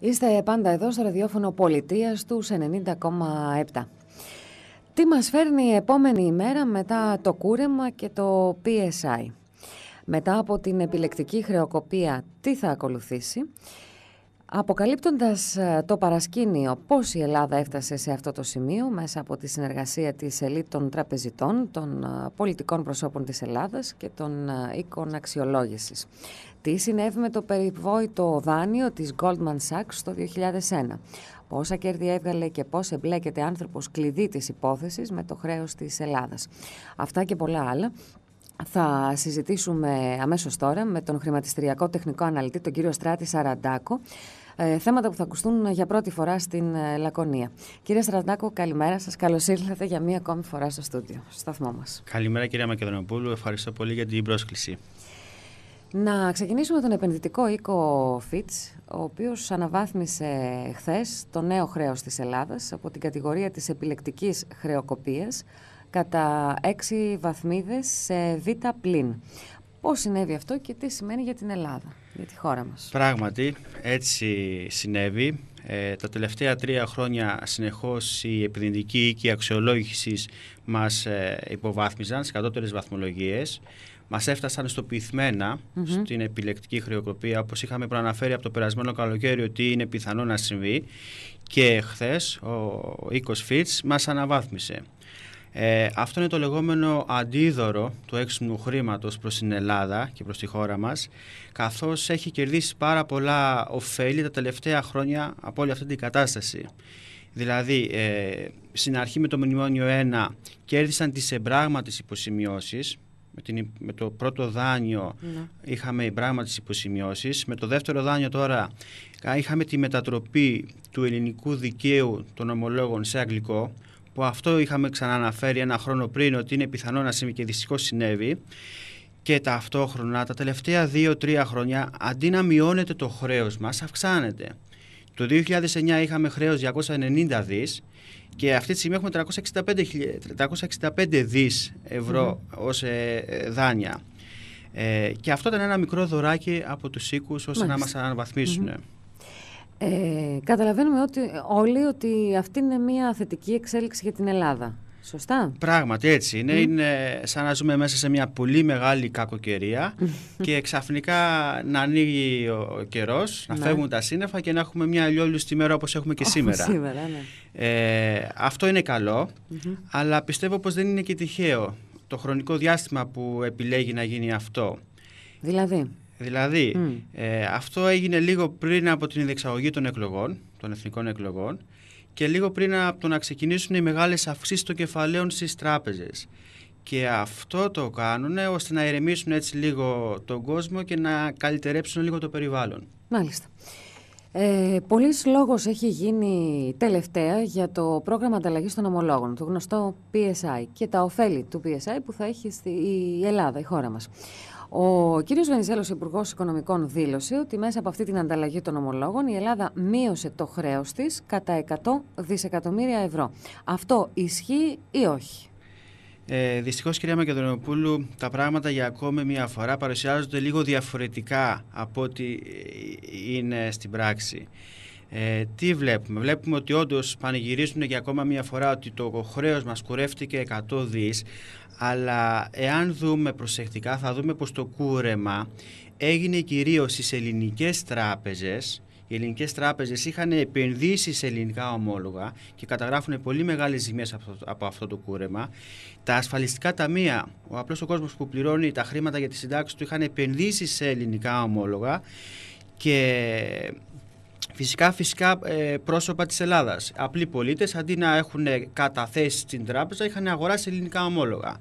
Είστε πάντα εδώ στο ραδιόφωνο πολιτείας του 90,7. Τι μας φέρνει η επόμενη ημέρα μετά το κούρεμα και το PSI. Μετά από την επιλεκτική χρεοκοπία, τι θα ακολουθήσει. Αποκαλύπτοντας ε, το παρασκήνιο πώς η Ελλάδα έφτασε σε αυτό το σημείο μέσα από τη συνεργασία της ελίτ των τραπεζιτών, των ε, πολιτικών προσώπων της Ελλάδας και των ε, οίκων αξιολόγησης. Τι συνέβη με το περιβόητο δάνειο της Goldman Sachs το 2001. Πόσα κέρδη έβγαλε και πώς εμπλέκεται άνθρωπος κλειδί της υπόθεσης με το χρέος της Ελλάδας. Αυτά και πολλά άλλα θα συζητήσουμε αμέσως τώρα με τον χρηματιστηριακό τεχνικό αναλυτή, τον κύριο Στράτη Σαραντάκο, ε, θέματα που θα ακουστούν για πρώτη φορά στην ε, Λακωνία. Κύριε Στρατάκο, καλημέρα σας καλώς ήρθατε για μία ακόμη φορά στο στούντιο, στο σταθμό μας. Καλημέρα κυρία Μακεδονοπούλου, ευχαριστώ πολύ για την πρόσκληση. Να ξεκινήσουμε τον επενδυτικό οίκο Fitch, ο οποίος αναβάθμισε χθες το νέο χρέος της Ελλάδας από την κατηγορία της επιλεκτικής χρεοκοπίας κατά 6 βαθμίδες σε β' πλήν. Πώς συνέβη αυτό και τι σημαίνει για την Ελλάδα για τη χώρα μας. Πράγματι, έτσι συνέβη. Ε, τα τελευταία τρία χρόνια συνεχώς η επιδεντική οίκη αξιολόγησης μας ε, υποβάθμιζαν σε κατώτερες βαθμολογίες. Μας εφτασαν στο στοποιηθμένα στην επιλεκτική χρεοκοπία, όπως είχαμε προαναφέρει από το περασμένο καλοκαίρι ότι είναι πιθανό να συμβεί. Και χθες ο οίκος Φίτς μας αναβάθμισε. Ε, αυτό είναι το λεγόμενο αντίδωρο του έξυπνου χρήματος προς την Ελλάδα και προς τη χώρα μας, καθώς έχει κερδίσει πάρα πολλά ωφέλη τα τελευταία χρόνια από όλη αυτή την κατάσταση. Δηλαδή, ε, στην αρχή με το Μνημόνιο 1 κέρδισαν τις εμπράγματες υποσημειώσεις, με, την, με το πρώτο δάνειο ναι. είχαμε οι πράγμα Με το δεύτερο δάνειο τώρα είχαμε τη μετατροπή του ελληνικού δικαίου των ομολόγων σε αγγλικό, που αυτό είχαμε ξαναναφέρει ένα χρόνο πριν ότι είναι πιθανό να συμβεί και δυστυχώς συνέβη και ταυτόχρονα τα τελευταία δύο-τρία χρόνια αντί να μειώνεται το χρέος μας αυξάνεται. Το 2009 είχαμε χρέος 290 δις και αυτή τη στιγμή έχουμε 365, 365 δις ευρώ mm. ως ε, ε, δάνεια. Ε, και αυτό ήταν ένα μικρό δωράκι από τους οίκους ώστε να μας αναβαθμισουν ε, καταλαβαίνουμε ότι, όλοι ότι αυτή είναι μια θετική εξέλιξη για την Ελλάδα. Σωστά. Πράγματι έτσι είναι. Είναι σαν να ζούμε μέσα σε μια πολύ μεγάλη κακοκαιρία και ξαφνικά να ανοίγει ο καιρός, να ναι. φεύγουν τα σύννεφα και να έχουμε μια αλλιόλουστη μέρα όπως έχουμε και σήμερα. ναι. ε, αυτό είναι αλλά πιστεύω πως δεν είναι και τυχαίο το χρονικό διάστημα που επιλέγει να γίνει αυτό. Δηλαδή. Δηλαδή, ε, αυτό έγινε λίγο πριν από την διεξαγωγή των εκλογών, των εθνικών εκλογών, και λίγο πριν από το να ξεκινήσουν οι μεγάλες αυξήσεις των κεφαλαίων στις τράπεζες. Και αυτό το κάνουν ώστε να ηρεμήσουν έτσι λίγο τον κόσμο και να καλυτερέψουν λίγο το περιβάλλον. Μάλιστα. Ε, πολλής λόγος έχει γίνει τελευταία για το πρόγραμμα ανταλλαγής των ομολόγων, το γνωστό PSI και τα ωφέλη του PSI που θα έχει στη, η Ελλάδα, η χώρα μας. Ο κ. Βενιζέλος, Υπουργός Οικονομικών, δήλωσε ότι μέσα από αυτή την ανταλλαγή των ομολόγων η Ελλάδα μείωσε το χρέος της κατά 100 δισεκατομμύρια ευρώ. Αυτό ισχύει ή όχι. Ε, Δυστυχώς, κυρία Μακεδονοπούλου, τα πράγματα για ακόμη μία φορά παρουσιάζονται λίγο διαφορετικά από ό,τι ε, είναι στην πράξη. Ε, τι βλέπουμε, βλέπουμε ότι όντως πανηγυρίζουν για ακόμα μία φορά ότι το χρέος μας κουρεύτηκε 100 δις, αλλά εάν δούμε προσεκτικά, θα δούμε πως το κούρεμα έγινε κυρίως στις ελληνικές τράπεζες οι ελληνικές τράπεζες είχαν επενδύσει σε ελληνικά ομόλογα και καταγράφουν πολύ μεγάλες ζημίες από αυτό το κούρεμα. Τα ασφαλιστικά ταμεία, ο απλός ο κόσμος που πληρώνει τα χρήματα για τη συντάξη του, είχαν επενδύσει σε ελληνικά ομόλογα. Και Φυσικά, φυσικά ε, πρόσωπα της Ελλάδας. Απλοί πολίτες, αντί να έχουν καταθέσει στην τράπεζα, είχαν αγοράσει ελληνικά ομόλογα.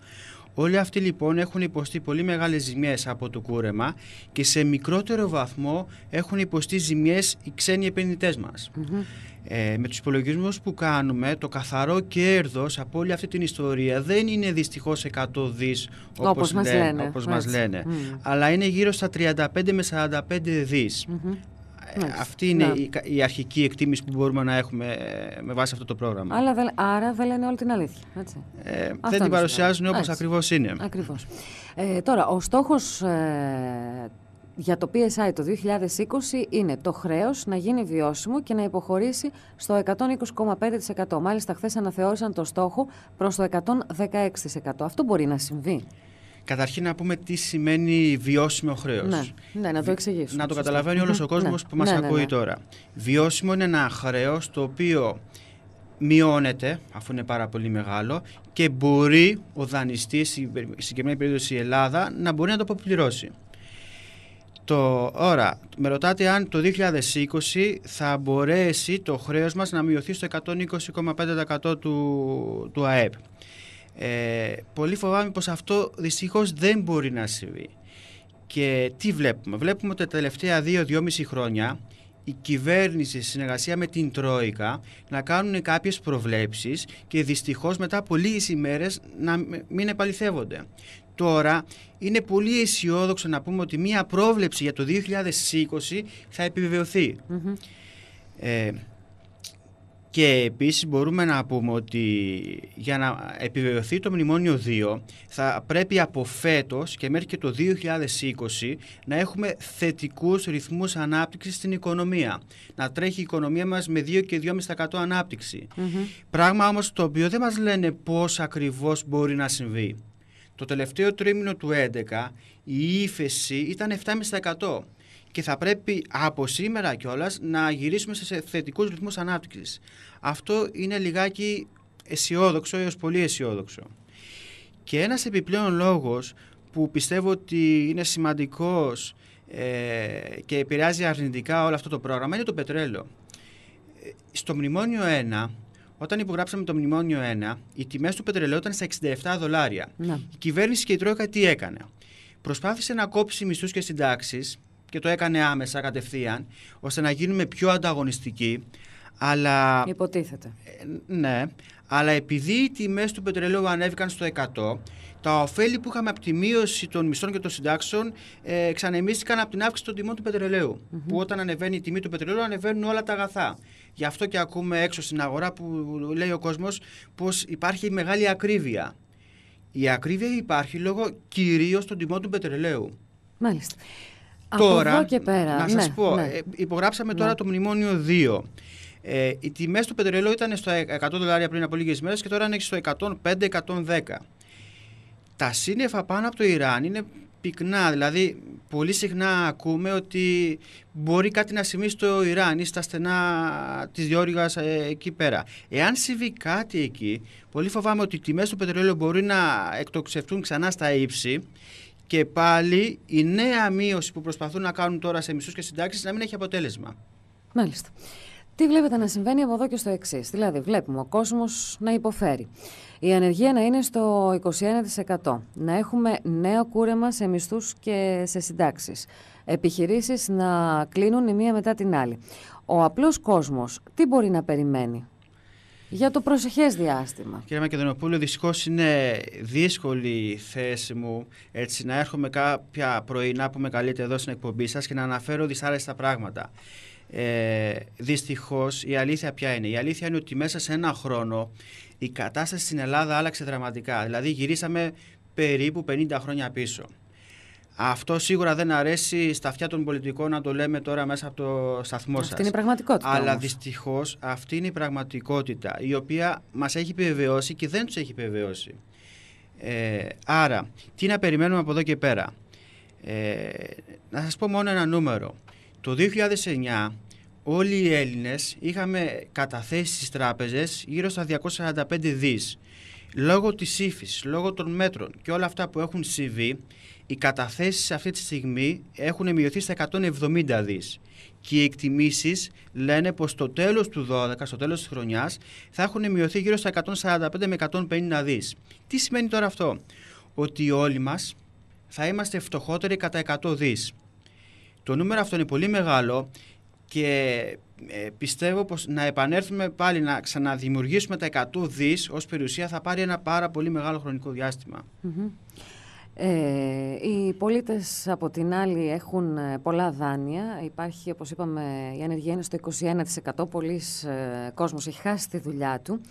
Όλοι αυτοί λοιπόν έχουν υποστεί πολύ μεγάλες ζημιές από το κούρεμα και σε μικρότερο βαθμό έχουν υποστεί ζημιές οι ξένοι επενδυτές μας. Ε, με τους υπολογισμούς που κάνουμε, το καθαρό κέρδος από όλη αυτή την ιστορία δεν είναι δυστυχώς 100 δις όπως, όπως λένε, μας λένε, όπως μας λένε. αλλά είναι γύρω στα 35 με 45 δις. Αυτή είναι η, αρχική εκτίμηση που μπορούμε να έχουμε ε, με βάση αυτό το πρόγραμμα. άρα δεν λένε όλη την αλήθεια. Έτσι. Ε, δεν την παρουσιάζουν όπω ακριβώς είναι. Ακριβώς. Ε, τώρα, ο στόχος για το PSI το 2020 είναι το χρέος να γίνει βιώσιμο και να υποχωρήσει στο 120,5%. Μάλιστα, χθες αναθεώρησαν το στόχο προς το 116%. Αυτό μπορεί να συμβεί. Καταρχήν να πούμε τι σημαίνει βιώσιμο χρέος. Ναι, ναι, να το Να το καταλαβαίνει όλος ο κόσμος που ναι. μας ναι, ακούει τώρα. Βιώσιμο είναι ένα χρέος το οποίο μειώνεται, αφού είναι πάρα πολύ μεγάλο, και μπορεί ο δανειστής, στην συγκεκριμένη περίπτωση η Ελλάδα, να μπορεί να το αποπληρώσει. Το, ώρα, με ρωτάτε αν το 2020 θα μπορέσει το χρέος μας να μειωθεί στο 120,5% του, του ΑΕΠ. Ε, πολύ φοβάμαι πως αυτό δυστυχώς δεν μπορεί να συμβεί. Και τι βλέπουμε. Βλέπουμε ότι τα τελευταια δύο 2-2,5 χρόνια η κυβέρνηση συνεργασία με την Τρόικα να κάνουν κάποιες προβλέψεις και δυστυχώς μετά πολλές ημέρες να μην επαληθεύονται. Τώρα είναι πολύ αισιόδοξο να πούμε ότι μία πρόβλεψη για το 2020 θα επιβεβαιωθει και επίσης μπορούμε να πούμε ότι για να επιβεβαιωθεί το Μνημόνιο 2 θα πρέπει από φέτος και μέχρι και το 2020 να έχουμε θετικούς ρυθμούς ανάπτυξης στην οικονομία. Να τρέχει η οικονομία μας με 2 και 2,5% αναπτυξη Πράγμα όμως το οποίο δεν μας λένε πώς ακριβώς μπορεί να συμβεί. Το τελευταίο τρίμηνο του 2011 η ύφεση ήταν 7,5% και θα πρέπει από σήμερα κιόλας να γυρίσουμε σε θετικούς ρυθμούς ανάπτυξης. Αυτό είναι λιγάκι αισιόδοξο έως πολύ αισιόδοξο. Και ένας επιπλέον λόγος που πιστεύω ότι είναι σημαντικός ε, και επηρεάζει αρνητικά όλο αυτό το πρόγραμμα είναι το πετρέλαιο. Ε, στο μνημόνιο 1, όταν υπογράψαμε το μνημόνιο 1, οι τιμές του πετρελαίου ήταν στα 67 δολάρια. Ναι. Η κυβέρνηση και η Τρόικα τι έκανε. Προσπάθησε να κόψει μισθούς και συντάξεις και το έκανε άμεσα κατευθείαν, ώστε να γίνουμε πιο ανταγωνιστικοί. Αλλά... Υποτίθεται. Ε, ναι, αλλά επειδή οι τιμές του πετρελαίου ανέβηκαν στο 100, τα ωφέλη που είχαμε από τη μείωση των μισθών και των συντάξεων ε, ξανεμίστηκαν από την αύξηση των τιμών του πετρελαιου mm-hmm. Που όταν ανεβαίνει η τιμή του πετρελαίου, ανεβαίνουν όλα τα αγαθά. Γι' αυτό και ακούμε έξω στην αγορά που λέει ο κόσμος πως υπάρχει μεγάλη ακρίβεια. Η ακρίβεια υπάρχει λόγω κυρίως των τιμών του πετρελαίου. Μάλιστα. Από τώρα, εδώ και πέρα. να σας ναι, πω, ναι. Ε, υπογράψαμε τώρα ναι. το Μνημόνιο 2. Ε, οι τιμές του πετρελαίου ήταν στο 100 δολάρια πριν από λίγες μέρες και τώρα είναι στο 105-110. Τα σύννεφα πάνω από το Ιράν είναι πυκνά, δηλαδή πολύ συχνά ακούμε ότι μπορεί κάτι να σημεί στο Ιράν ή στα στενά της Διόρυγα ε, εκεί πέρα. Εάν συμβεί κάτι εκεί, πολύ φοβάμαι ότι οι τιμές του πετρελαίου μπορεί να εκτοξευτούν ξανά στα ύψη και πάλι η νέα μείωση που προσπαθούν να κάνουν τώρα σε μισθού και συντάξεις να μην έχει αποτέλεσμα. Μάλιστα. Τι βλέπετε να συμβαίνει από εδώ και στο εξής. Δηλαδή, βλέπουμε ο κόσμος να υποφέρει. Η ανεργία να είναι στο 21%. Να έχουμε νέο κούρεμα σε μισθούς και σε συντάξεις. Επιχειρήσεις να κλείνουν η μία μετά την άλλη. Ο απλός κόσμος τι μπορεί να περιμένει για το προσεχές διάστημα. Κύριε Μακεδονοπούλου, δυστυχώς είναι δύσκολη θέση μου έτσι, να έρχομαι κάποια πρωινά που με καλείτε εδώ στην εκπομπή σας και να αναφέρω δυσάρεστα πράγματα. Ε, Δυστυχώς η αλήθεια ποια είναι. Η αλήθεια είναι ότι μέσα σε ένα χρόνο η κατάσταση στην Ελλάδα άλλαξε δραματικά. Δηλαδή γυρίσαμε περίπου 50 χρόνια πίσω. Αυτό σίγουρα δεν αρέσει στα αυτιά των πολιτικών να το λέμε τώρα μέσα από το σταθμό σα. Αυτή είναι η πραγματικότητα. Αλλά δυστυχώς αυτή είναι η πραγματικότητα η οποία μας έχει επιβεβαιώσει και δεν τους έχει επιβεβαιώσει. Ε, άρα, τι να περιμένουμε από εδώ και πέρα. Ε, να σας πω μόνο ένα νούμερο. Το 2009 όλοι οι Έλληνες είχαμε καταθέσει στις τράπεζες γύρω στα 245 δις. Λόγω της ύφης, λόγω των μέτρων και όλα αυτά που έχουν συμβεί, οι καταθέσεις αυτή τη στιγμή έχουν μειωθεί στα 170 δις και οι εκτιμήσεις λένε πως στο τέλος του 12, στο τέλος της χρονιάς, θα έχουν μειωθεί γύρω στα 145 με 150 δις. Τι σημαίνει τώρα αυτό? Ότι όλοι μας θα είμαστε φτωχότεροι κατά 100 δις. Το νούμερο αυτό είναι πολύ μεγάλο και ε, πιστεύω πως να επανέλθουμε πάλι να ξαναδημιουργήσουμε τα 100 δις ως περιουσία θα πάρει ένα πάρα πολύ μεγάλο χρονικό ε, οι πολίτες από την άλλη έχουν ε, πολλά δάνεια. Υπάρχει, όπως είπαμε, η ανεργία είναι στο 21%. Πολλοί ε, κόσμος έχει χάσει τη δουλειά του.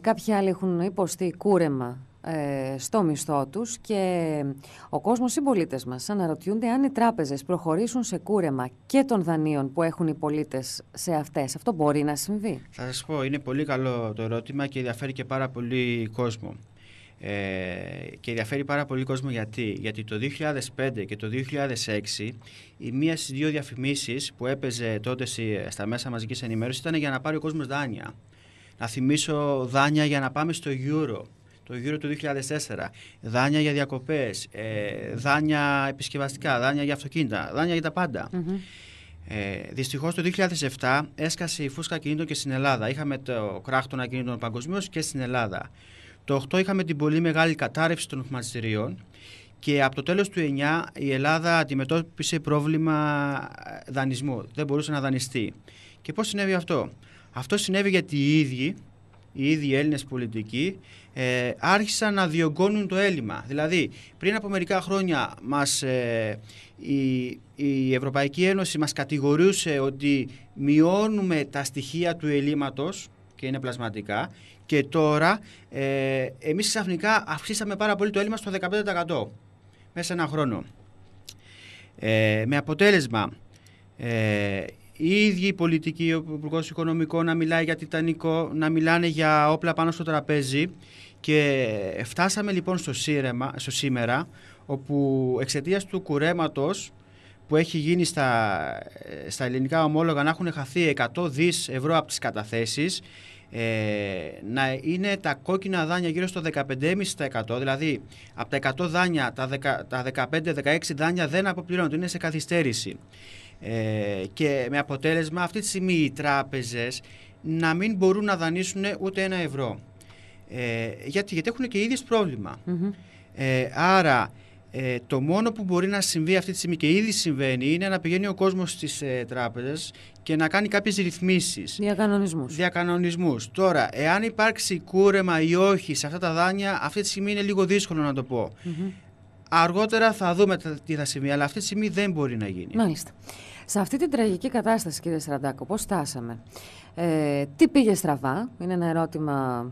κάποιοι άλλοι έχουν υποστεί κούρεμα ε, στο μισθό τους και ο κόσμος, οι πολίτες μας αναρωτιούνται αν οι τράπεζες προχωρήσουν σε κούρεμα και των δανείων που έχουν οι πολίτες σε αυτές. Αυτό μπορεί να συμβεί. Θα σας πω, είναι πολύ καλό το ερώτημα και ενδιαφέρει και πάρα πολύ κόσμο. Ε, και ενδιαφέρει πάρα πολύ κόσμο γιατί. Γιατί το 2005 και το 2006 η μία στις δύο διαφημίσεις που έπαιζε τότε στα μέσα μαζικής ενημέρωσης ήταν για να πάρει ο κόσμος δάνεια. Να θυμίσω δάνεια για να πάμε στο Euro το γύρο του 2004, δάνεια για διακοπές, ε, δάνεια επισκευαστικά, δάνεια για αυτοκίνητα, δάνεια για τα πάντα. Ε, δυστυχώς το 2007 έσκασε η φούσκα κινήτων και στην Ελλάδα. Είχαμε το των ακινήτων παγκοσμίως και στην Ελλάδα. Το 8 είχαμε την πολύ μεγάλη κατάρρευση των χρηματιστηρίων και από το τέλος του 9 η Ελλάδα αντιμετώπισε πρόβλημα ε, δανεισμού. Δεν μπορούσε να δανειστεί. Και πώς συνέβη αυτό. Αυτό συνέβη γιατί οι ίδιοι, οι ίδιοι Έλληνες πολιτικοί ε, άρχισαν να διωγγώνουν το έλλειμμα. Δηλαδή, πριν από μερικά χρόνια μας, ε, η, η Ευρωπαϊκή Ένωση μας κατηγορούσε ότι μειώνουμε τα στοιχεία του ελλείμματος και είναι πλασματικά και τώρα ε, εμείς ξαφνικά αυξήσαμε πάρα πολύ το έλλειμμα στο 15% μέσα ένα χρόνο. Ε, με αποτέλεσμα ε, η πολιτική πολιτική, ο Υπουργός Οικονομικών να μιλάει για Τιτανικό, να μιλάνε για όπλα πάνω στο τραπέζι και φτάσαμε λοιπόν στο, σύρεμα, στο σήμερα, όπου εξαιτίας του κουρέματος που έχει γίνει στα, ε, στα ελληνικά ομόλογα να έχουν χαθεί 100 δις ευρώ από τις καταθέσεις ε, να είναι τα κόκκινα δάνεια γύρω στο 15,5% δηλαδή από τα 100 δάνεια τα, τα 15-16 δάνεια δεν αποπληρώνονται, είναι σε καθυστέρηση ε, και με αποτέλεσμα αυτή τη στιγμή οι τράπεζες να μην μπορούν να δανείσουν ούτε ένα ευρώ ε, γιατί, γιατί έχουν και ίδιες Ε, άρα ε, το μόνο που μπορεί να συμβεί αυτή τη στιγμή και ήδη συμβαίνει είναι να πηγαίνει ο κόσμος στις ε, τράπεζες και να κάνει κάποιες ρυθμίσεις. Διακανονισμούς. Διακανονισμούς. Τώρα, εάν υπάρξει κούρεμα ή όχι σε αυτά τα δάνεια, αυτή τη στιγμή είναι λίγο δύσκολο να το πω. Αργότερα θα δούμε τι θα συμβεί, αλλά αυτή τη στιγμή δεν μπορεί να γίνει. Μάλιστα. Σε αυτή την τραγική κατάσταση, κύριε Σραντάκο, πώς στάσαμε. Ε, τι πήγε στραβά, είναι ένα ερώτημα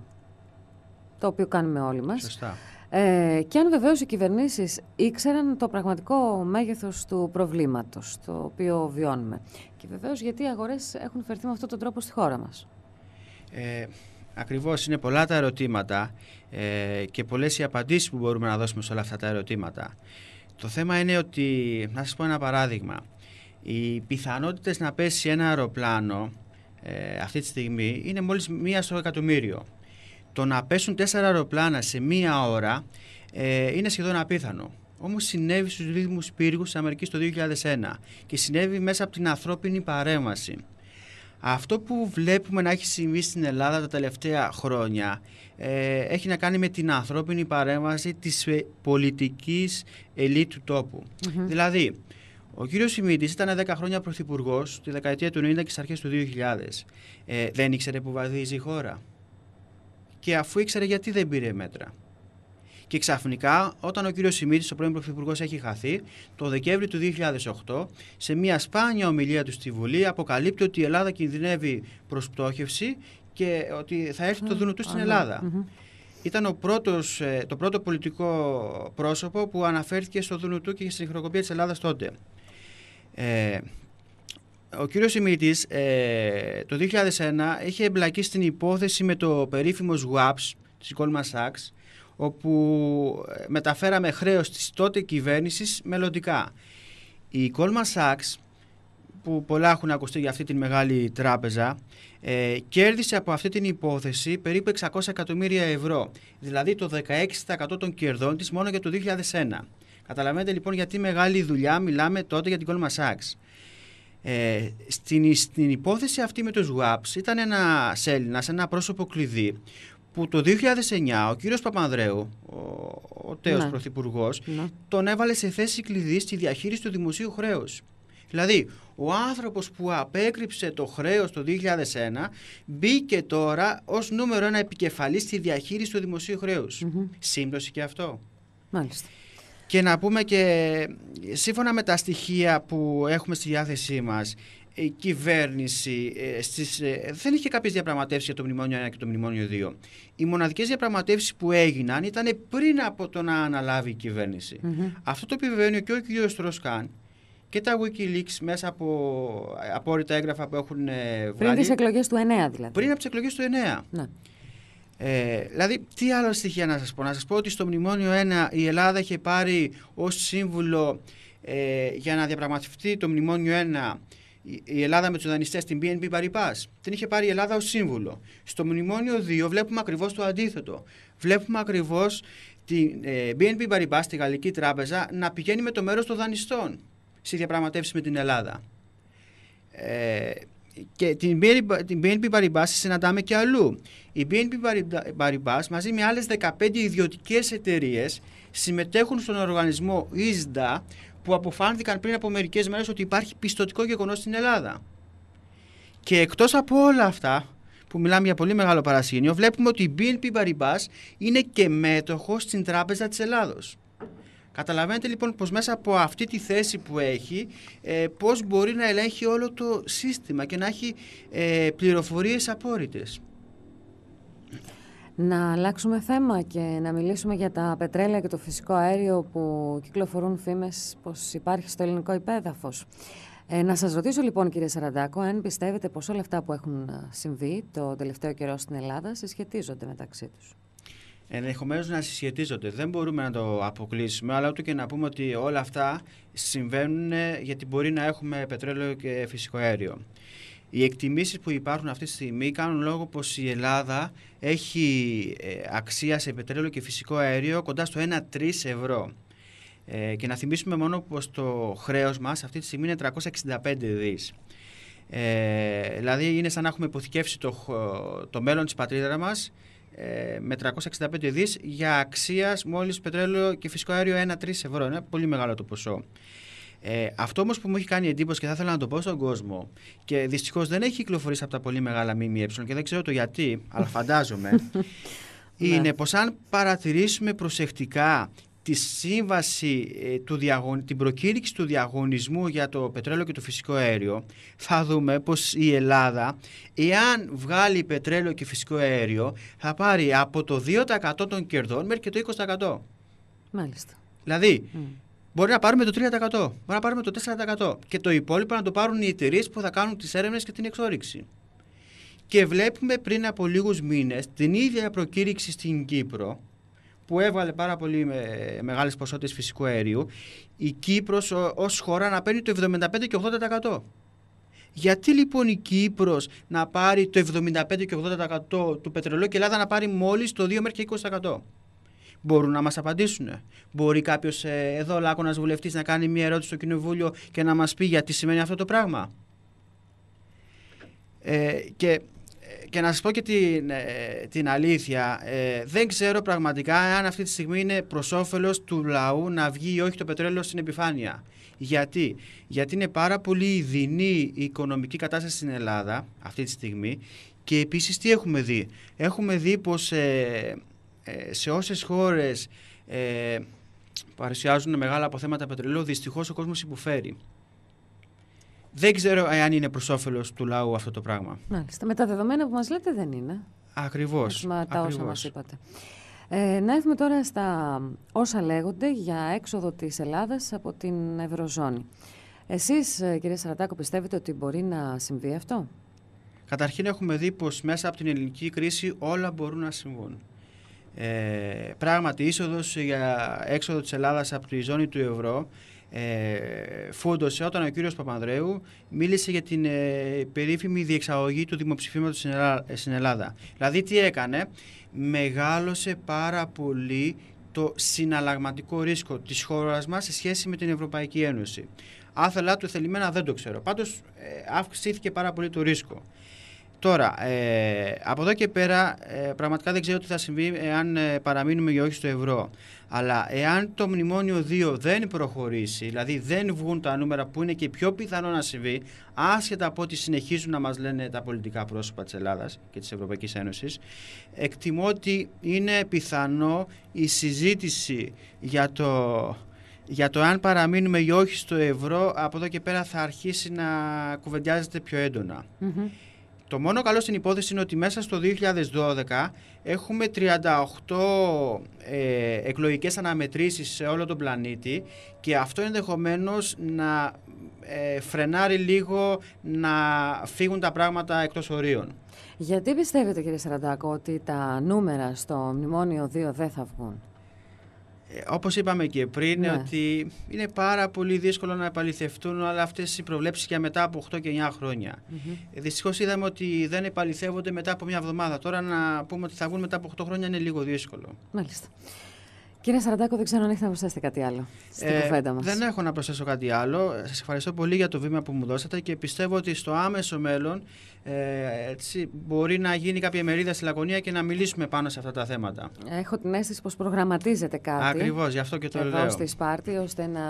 το οποίο κάνουμε όλοι μας. Ε, και αν βεβαίως οι κυβερνήσεις ήξεραν το πραγματικό μέγεθος του προβλήματος το οποίο βιώνουμε. Και βεβαίως γιατί οι αγορές έχουν φερθεί με αυτόν τον τρόπο στη χώρα μας. Ε, ακριβώς είναι πολλά τα ερωτήματα ε, και πολλές οι απαντήσεις που μπορούμε να δώσουμε σε όλα αυτά τα ερωτήματα. Το θέμα είναι ότι, να σας πω ένα παράδειγμα, οι πιθανότητες να πέσει ένα αεροπλάνο ε, αυτή τη στιγμή είναι μόλις μία στο εκατομμύριο. Το να πέσουν τέσσερα αεροπλάνα σε μία ώρα ε, είναι σχεδόν απίθανο. Όμως συνέβη στους δίδυμου πύργους της Αμερικής το 2001 και συνέβη μέσα από την ανθρώπινη παρέμβαση. Αυτό που βλέπουμε να έχει συμβεί στην Ελλάδα τα τελευταία χρόνια ε, έχει να κάνει με την ανθρώπινη παρέμβαση της ε, πολιτικής ελίτ του τοπου Δηλαδή, ο κύριος Σιμίτης ήταν 10 χρόνια πρωθυπουργός τη δεκαετία του 90 και στις αρχές του 2000. Ε, δεν ήξερε που βαδίζει η χώρα και αφού ήξερε γιατί δεν πήρε μέτρα. Και ξαφνικά, όταν ο κύριος Σιμίτης, ο πρώην Πρωθυπουργός, έχει χαθεί, το Δεκέμβρη του 2008, σε μια σπάνια ομιλία του στη Βουλή, αποκαλύπτει ότι η Ελλάδα κινδυνεύει προς πτώχευση και ότι θα έρθει το δούνο του στην ναι. ελλαδα Ήταν ο πρώτος, ε, το πρώτο πολιτικό πρόσωπο που αναφέρθηκε στο Δουνουτού και στην χειροκοπία της Ελλάδας τότε. Ε, ο κύριος Σιμίτης ε, το 2001 είχε εμπλακεί στην υπόθεση με το περίφημο ΣΓΟΑΠΣ της Goldman Sachs όπου ε, μεταφέραμε χρέος της τότε κυβέρνησης μελλοντικά. Η Goldman Sachs που πολλά έχουν ακουστεί για αυτή τη μεγάλη τράπεζα ε, κέρδισε από αυτή την υπόθεση περίπου 600 εκατομμύρια ευρώ δηλαδή το 16% των κερδών της μόνο για το 2001. Καταλαβαίνετε λοιπόν γιατί μεγάλη δουλειά μιλάμε τότε για την Goldman Sachs. Ε, στην, στην υπόθεση αυτή με τους WAPS ήταν ένα Έλληνας, ένα πρόσωπο κλειδί που το 2009 ο κύριος Παπανδρέου, ο, ο τέος ναι. πρωθυπουργός, ναι. τον έβαλε σε θέση κλειδί στη διαχείριση του δημοσίου χρέους. Δηλαδή, ο άνθρωπος που απέκρυψε το χρέος το 2001 μπήκε τώρα ως νούμερο ένα επικεφαλής στη διαχείριση του δημοσίου χρέους. Mm-hmm. Σύμπτωση και αυτό. Μάλιστα. Και να πούμε και σύμφωνα με τα στοιχεία που έχουμε στη διάθεσή μας, η κυβέρνηση ε, στις, ε, δεν είχε κάποιες διαπραγματεύσεις για το Μνημόνιο 1 και το Μνημόνιο 2. Οι μοναδικές διαπραγματεύσεις που έγιναν ήταν πριν από το να αναλάβει η κυβερνηση Αυτό το επιβεβαίνει και ο κ. Στροσκάν και τα Wikileaks μέσα από απόρριτα έγγραφα που έχουν βγάλει. Πριν τις του 9 δηλαδή. Πριν από τις εκλογές του 9. Ναι. Ε, δηλαδή, τι άλλα στοιχεία να σας πω. Να σας πω ότι στο Μνημόνιο 1 η Ελλάδα είχε πάρει ως σύμβουλο ε, για να διαπραγματευτεί το Μνημόνιο 1 η Ελλάδα με τους δανειστές την BNP Paribas. Την είχε πάρει η Ελλάδα ως σύμβουλο. Στο Μνημόνιο 2 βλέπουμε ακριβώς το αντίθετο. Βλέπουμε ακριβώς την BNP ε, Paribas, τη Γαλλική Τράπεζα, να πηγαίνει με το μέρος των δανειστών στη διαπραγματεύση με την Ελλάδα. Ε, και την BNP, την Paribas συναντάμε και αλλού. Η BNP Paribas μαζί με άλλες 15 ιδιωτικές εταιρείες συμμετέχουν στον οργανισμό ISDA που αποφάνθηκαν πριν από μερικές μέρες ότι υπάρχει πιστοτικό γεγονός στην Ελλάδα. Και εκτός από όλα αυτά που μιλάμε για πολύ μεγάλο παρασύνιο, βλέπουμε ότι η BNP Paribas είναι και μέτοχος στην Τράπεζα της Ελλάδος. Καταλαβαίνετε λοιπόν πως μέσα από αυτή τη θέση που έχει ε, πως μπορεί να ελέγχει όλο το σύστημα και να έχει ε, πληροφορίες απόρριτες. Να αλλάξουμε θέμα και να μιλήσουμε για τα πετρέλαια και το φυσικό αέριο που κυκλοφορούν φήμες πως υπάρχει στο ελληνικό υπέδαφος. Ε, να σας ρωτήσω λοιπόν κύριε Σαραντάκο αν πιστεύετε πως όλα αυτά που έχουν ε, συμβεί το τελευταίο καιρό στην Ελλάδα συσχετίζονται μεταξύ τους ενδεχομένως να συσχετίζονται. Δεν μπορούμε να το αποκλείσουμε, αλλά ούτε και να πούμε ότι όλα αυτά συμβαίνουν ε, γιατί μπορεί να έχουμε πετρέλαιο και φυσικό αέριο. Οι εκτιμήσεις που υπάρχουν αυτή τη στιγμή κάνουν λόγο πως η Ελλάδα έχει ε, αξία σε πετρέλαιο και φυσικό αέριο κοντά στο 1-3 ευρώ. Ε, και να θυμίσουμε μόνο πως το χρέος μας αυτή τη στιγμή είναι 365 δις. Ε, δηλαδή είναι σαν να έχουμε υποθηκεύσει το, το μέλλον της πατρίδας μας ε, με 365 δις για αξίας μόλις πετρέλαιο και φυσικό αέριο 1-3 ευρώ. Είναι πολύ μεγάλο το ποσό. Ε, αυτό όμως που μου έχει κάνει εντύπωση και θα ήθελα να το πω στον κόσμο και δυστυχώς δεν έχει κυκλοφορήσει από τα πολύ μεγάλα ΜΜΕ και δεν ξέρω το γιατί, αλλά φαντάζομαι. Ναι. είναι πως αν παρατηρήσουμε προσεκτικά τη σύμβαση, ε, του διαγων... την προκήρυξη του διαγωνισμού για το πετρέλαιο και το φυσικό αέριο, θα δούμε πως η Ελλάδα, εάν βγάλει πετρέλαιο και φυσικό αέριο, θα πάρει από το 2% των κερδών μέχρι και το 20%. Μάλιστα. Δηλαδή, Μπορεί να πάρουμε το 3%, μπορεί να πάρουμε το 4% και το υπόλοιπο να το πάρουν οι εταιρείες που θα κάνουν τις έρευνες και την εξόριξη. Και βλέπουμε πριν από λίγους μήνες την ίδια προκήρυξη στην Κύπρο, που έβαλε πάρα πολύ με, μεγάλες ποσότητες φυσικού αερίου, η Κύπρος ως χώρα να παίρνει το 75 και 80%. Γιατί λοιπόν η Κύπρος να πάρει το 75 και 80% του πετρελαίου και η Ελλάδα να πάρει μόλις το 2 μέχρι 20%. Μπορούν να μας απαντήσουν. Μπορεί κάποιος ε, εδώ, λάκωνας βουλευτής, να κάνει μια ερώτηση στο Κοινοβούλιο και να μας πει γιατί σημαίνει αυτό το πράγμα. Ε, και και να σας πω και την, ε, αλήθεια, ε, δεν ξέρω πραγματικά αν αυτή τη στιγμή είναι προς όφελος του λαού να βγει ή όχι το πετρέλαιο στην επιφάνεια. Γιατί, Γιατί είναι πάρα πολύ ιδινή η οικονομική κατάσταση στην Ελλάδα αυτή τη στιγμή και επίσης τι έχουμε δει. Έχουμε δει πως ε, ε σε όσες χώρες παρουσιάζουν μεγάλα αποθέματα πετρελαίου δυστυχώς ο κόσμος υποφέρει. Δεν ξέρω αν είναι προς όφελος του λαού αυτό το πράγμα. Μάλιστα. Με τα δεδομένα που μας λέτε δεν είναι. Ακριβώς. Τα όσα μας είπατε. Ε, να έρθουμε τώρα στα όσα λέγονται για έξοδο της Ελλάδας από την Ευρωζώνη. Εσείς, ε, κύριε Σαρατάκο, πιστεύετε ότι μπορεί να συμβεί αυτό? Καταρχήν έχουμε δει πως μέσα από την ελληνική κρίση όλα μπορούν να συμβούν. Ε, πράγματι, η είσοδος για έξοδο της Ελλάδας από τη ζώνη του ευρώ ε, όταν ο κύριος Παπανδρέου μίλησε για την ε, περίφημη διεξαγωγή του δημοψηφίματος ε, στην, Ελλάδα. Δηλαδή τι έκανε, μεγάλωσε πάρα πολύ το συναλλαγματικό ρίσκο της χώρας μας σε σχέση με την Ευρωπαϊκή Ένωση. Άθελά του θελημένα δεν το ξέρω. Πάντως ε, αυξήθηκε πάρα πολύ το ρίσκο. Τώρα, ε, από εδώ και πέρα, ε, πραγματικά δεν ξέρω τι θα συμβεί αν παραμείνουμε ή όχι στο ευρώ. Αλλά εάν το μνημόνιο 2 δεν προχωρήσει, δηλαδή δεν βγουν τα νούμερα που είναι και πιο πιθανό να συμβεί, άσχετα από ό,τι συνεχίζουν να μας λένε τα πολιτικά πρόσωπα της Ελλάδας και της Ευρωπαϊκής Ένωσης, εκτιμώ ότι είναι πιθανό η συζήτηση για το, για το αν παραμείνουμε ή όχι στο ευρώ από εδώ και πέρα θα αρχίσει να κουβεντιάζεται πιο εντονα το μόνο καλό στην υπόθεση είναι ότι μέσα στο 2012 έχουμε 38 ε, εκλογικές αναμετρήσεις σε όλο τον πλανήτη και αυτό ενδεχομένως να ε, φρενάρει λίγο να φύγουν τα πράγματα εκτός ορίων. Γιατί πιστεύετε κύριε Σαραντάκο ότι τα νούμερα στο μνημόνιο 2 δεν θα βγουν. Ε, όπως είπαμε και πριν, ναι. ότι είναι πάρα πολύ δύσκολο να επαληθευτούν όλα αυτές οι προβλέψεις για μετά από 8 και 9 χρόνια. Ε, είδαμε ότι δεν επαληθεύονται μετά από μια εβδομάδα. Τώρα να πούμε ότι θα βγουν μετά από 8 χρόνια είναι λίγο δύσκολο. Μάλιστα. Κύριε Σαραντάκο, δεν ξέρω αν έχετε να προσθέσετε κάτι άλλο στην ε, κουβέντα μας. Δεν έχω να προσθέσω κάτι άλλο. Σας ευχαριστώ πολύ για το βήμα που μου δώσατε και πιστεύω ότι στο άμεσο μέλλον ε, έτσι, μπορεί να γίνει κάποια μερίδα στη Λακωνία και να μιλήσουμε πάνω σε αυτά τα θέματα. Έχω την αίσθηση πως προγραμματίζεται κάτι. Ακριβώς, γι' αυτό και το εδώ λέω. Στη Σπάρτη, ώστε να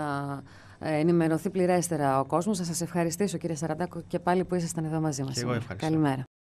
ε, ενημερωθεί πληρέστερα ο κόσμος. Να σας ευχαριστήσω, κύριε Σαραντάκο, και πάλι που ήσασταν εδώ μαζί μας. Εγώ ευχαριστώ. Καλημέρα.